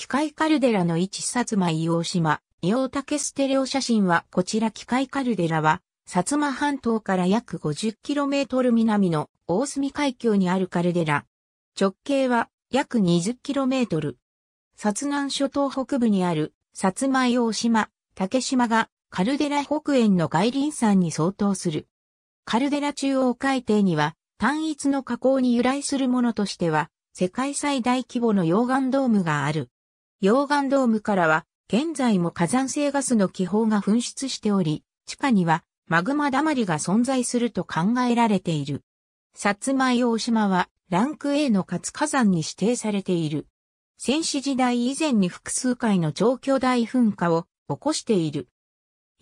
機械カルデラの位置薩摩硫黄島、硫黄竹ステレオ写真はこちら機械カルデラは、薩摩半島から約 50km 南の大隅海峡にあるカルデラ。直径は約 20km。薩南諸島北部にある薩摩硫黄島、竹島がカルデラ北縁の外輪山に相当する。カルデラ中央海底には単一の河口に由来するものとしては、世界最大規模の溶岩ドームがある。溶岩ドームからは、現在も火山性ガスの気泡が噴出しており、地下にはマグマだまりが存在すると考えられている。薩オ。大島はランク A の活火山に指定されている。戦死時代以前に複数回の超巨大噴火を起こしている。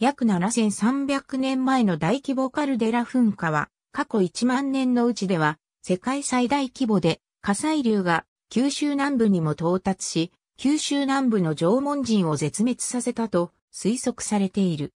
約7300年前の大規模カルデラ噴火は、過去1万年のうちでは世界最大規模で火砕流が九州南部にも到達し、九州南部の縄文人を絶滅させたと推測されている。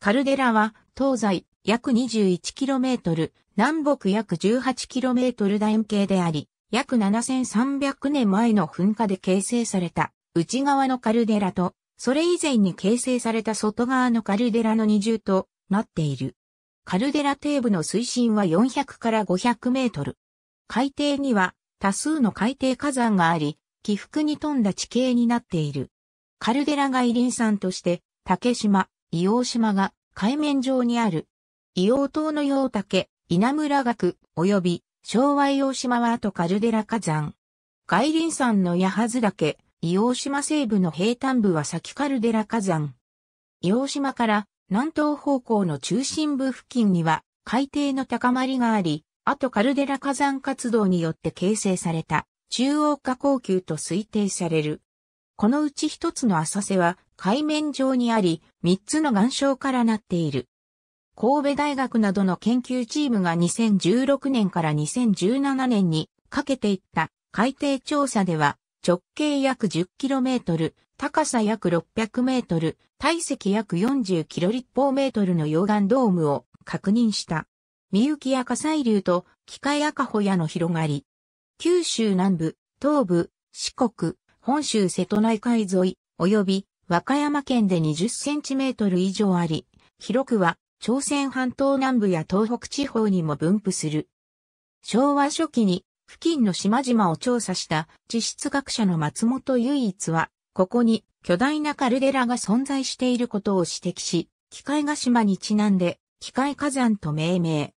カルデラは東西約 21km、南北約 18km 楕円形であり、約7300年前の噴火で形成された内側のカルデラと、それ以前に形成された外側のカルデラの二重となっている。カルデラ底部の水深は400から500メートル。海底には多数の海底火山があり、起伏に富んだ地形になっている。カルデラが遺林山として、竹島、硫黄島が海面上にある。硫黄島の洋竹、稲村岳、及び昭和硫黄島は後カルデラ火山。外林山の八幡岳、硫黄島西部の平坦部は先カルデラ火山。硫黄島から南東方向の中心部付近には海底の高まりがあり、後カルデラ火山活動によって形成された中央下降級と推定される。このうち一つの浅瀬は海面上にあり、三つの岩礁からなっている。神戸大学などの研究チームが2016年から2017年にかけていった海底調査では直径約 10km、高さ約 600m、体積約 40km 立方メートルの溶岩ドームを確認した。三雪赤海流と機械赤ホヤの広がり、九州南部、東部、四国、本州瀬戸内海沿い、及び和歌山県で20センチメートル以上あり、広くは朝鮮半島南部や東北地方にも分布する。昭和初期に付近の島々を調査した地質学者の松本唯一は、ここに巨大なカルデラが存在していることを指摘し、機械ヶ島にちなんで、機械火山と命名。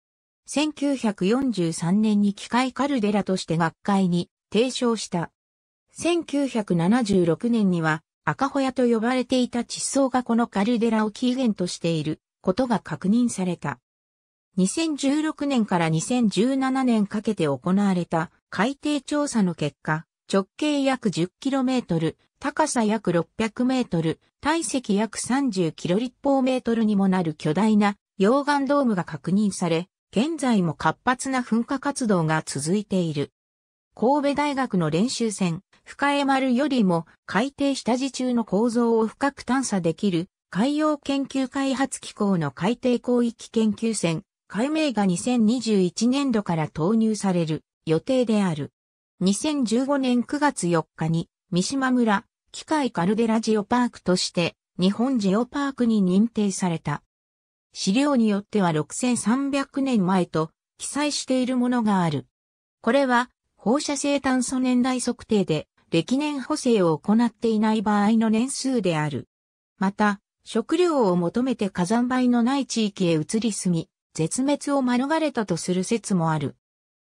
1943年に機械カルデラとして学会に提唱した。1976年には赤ホヤと呼ばれていた地層がこのカルデラを起源としていることが確認された。2016年から2017年かけて行われた海底調査の結果、直径約 10km、高さ約 600m、体積約 30km 立方メートルにもなる巨大な溶岩ドームが確認され、現在も活発な噴火活動が続いている。神戸大学の練習船、深江丸よりも海底下地中の構造を深く探査できる海洋研究開発機構の海底広域研究船、海明が2021年度から投入される予定である。2015年9月4日に三島村機械カルデラジオパークとして日本ジオパークに認定された。資料によっては6300年前と記載しているものがある。これは放射性炭素年代測定で歴年補正を行っていない場合の年数である。また、食料を求めて火山灰のない地域へ移り住み、絶滅を免れたとする説もある。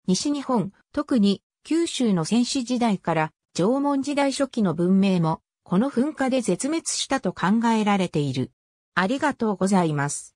西日本、特に九州の戦死時代から縄文時代初期の文明も、この噴火で絶滅したと考えられている。ありがとうございます。